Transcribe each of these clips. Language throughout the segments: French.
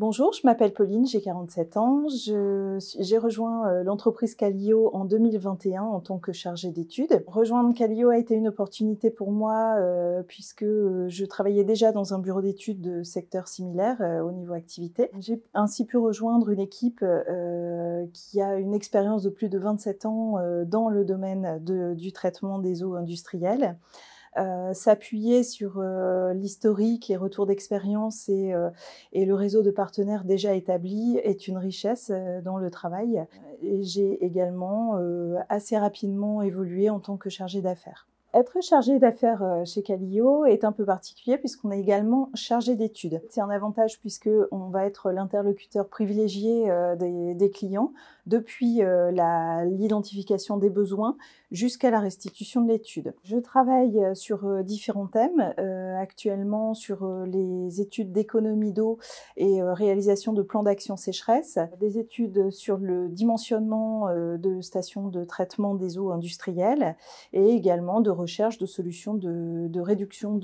Bonjour, je m'appelle Pauline, j'ai 47 ans. J'ai rejoint euh, l'entreprise Calio en 2021 en tant que chargée d'études. Rejoindre Calio a été une opportunité pour moi euh, puisque euh, je travaillais déjà dans un bureau d'études de secteur similaire au niveau activité. J'ai ainsi pu rejoindre une équipe qui a une expérience de plus de 27 ans dans le domaine du traitement des eaux industrielles. Euh, s'appuyer sur euh, l'historique, et retours d'expérience et, euh, et, le réseau de partenaires déjà établi est une richesse dans le travail. Et j'ai également assez rapidement évolué en tant que chargée d'affaires. Être chargé d'affaires euh, chez Calio est un peu particulier puisqu'on est également chargé d'études. C'est un avantage puisque on va être l'interlocuteur privilégié euh, des, des, clients depuis euh, l'identification des besoins jusqu'à la restitution de l'étude. Je travaille sur différents thèmes, actuellement sur les études d'économie d'eau et réalisation de plans d'action sécheresse, des études sur le dimensionnement de stations de traitement des eaux industrielles et également de recherche de solutions de, de réduction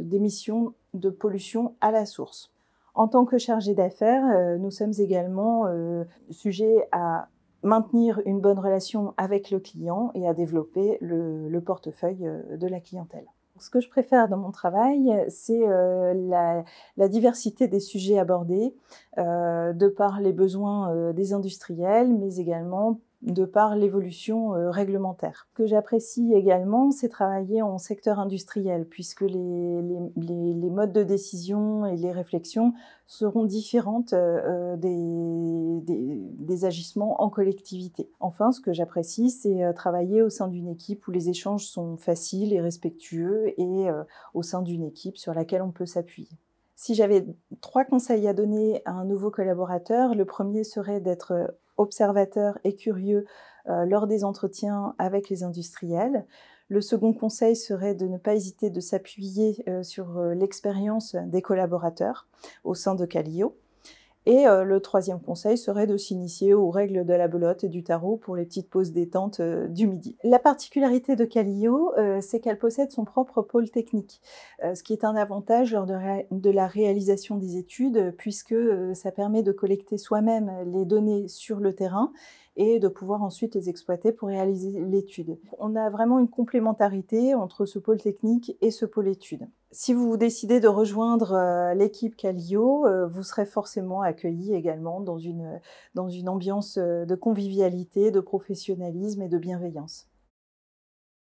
d'émissions de, pollution à la source. En tant que chargé d'affaires, euh, nous sommes également euh, sujets à maintenir une bonne relation avec le client et à développer le, portefeuille euh, de la clientèle. Ce que je préfère dans mon travail, c'est la, la, diversité des sujets abordés, de par les besoins des industriels, mais également de par l'évolution euh, réglementaire. Ce que j'apprécie également, c'est travailler en secteur industriel, puisque les, modes de décision et les réflexions seront différentes euh, euh, des, des agissements en collectivité. Enfin, ce que j'apprécie, c'est travailler au sein d'une équipe où les échanges sont faciles et respectueux, et au sein d'une équipe sur laquelle on peut s'appuyer. Si j'avais trois conseils à donner à un nouveau collaborateur, le premier serait d'être observateurs et curieux euh, lors des entretiens avec les industriels. Le second conseil serait de ne pas hésiter de s'appuyer euh, sur euh, l'expérience des collaborateurs au sein de Calio. Et euh, le troisième conseil serait de s'initier aux règles de la belote et du tarot pour les petites pauses détente euh, du midi. La particularité de Calio, euh, c'est qu'elle possède son propre pôle technique, ce qui est un avantage lors de, de la réalisation des études, puisque ça permet de collecter soi-même les données sur le terrain et de pouvoir ensuite les exploiter pour réaliser l'étude. On a vraiment une complémentarité entre ce pôle technique et ce pôle études. Si vous décidez de rejoindre euh, l'équipe Calio, euh, vous serez forcément accueilli également dans une, euh, dans une ambiance de convivialité, de professionnalisme et de bienveillance.